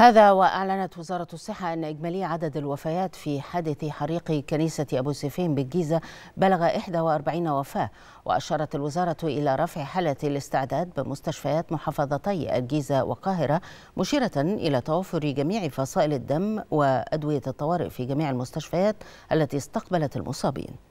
هذا وأعلنت وزارة الصحة أن إجمالي عدد الوفيات في حادث حريق كنيسة أبو سيفين بالجيزة بلغ 41 وفاة وأشارت الوزارة إلى رفع حالة الاستعداد بمستشفيات محافظتي الجيزة والقاهرة مشيرة إلى توفر جميع فصائل الدم وأدوية الطوارئ في جميع المستشفيات التي استقبلت المصابين